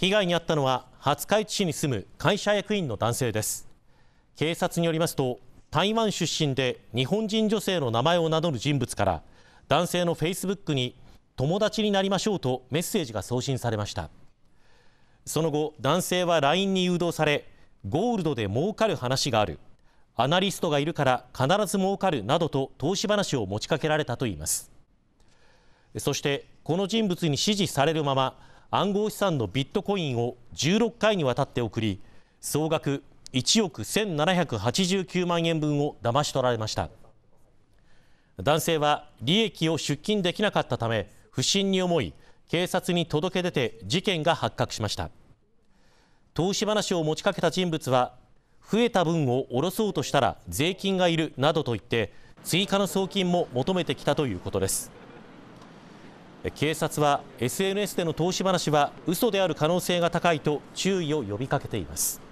被害に遭ったのは廿日市市に住む会社役員の男性です警察によりますと台湾出身で日本人女性の名前を名乗る人物から男性のフェイスブックに友達になりましょうとメッセージが送信されましたその後男性は LINE に誘導されゴールドで儲かる話があるアナリストがいるから必ず儲かるなどと投資話を持ちかけられたといいますそしてこの人物に指示されるまま暗号資産のビットコインを16回にわたって送り総額1億1789万円分を騙し取られました男性は利益を出金できなかったため不審に思い警察に届け出て事件が発覚しました投資話を持ちかけた人物は増えた分を下ろそうとしたら税金がいるなどと言って追加の送金も求めてきたということです警察は SNS での投資話は嘘である可能性が高いと注意を呼びかけています。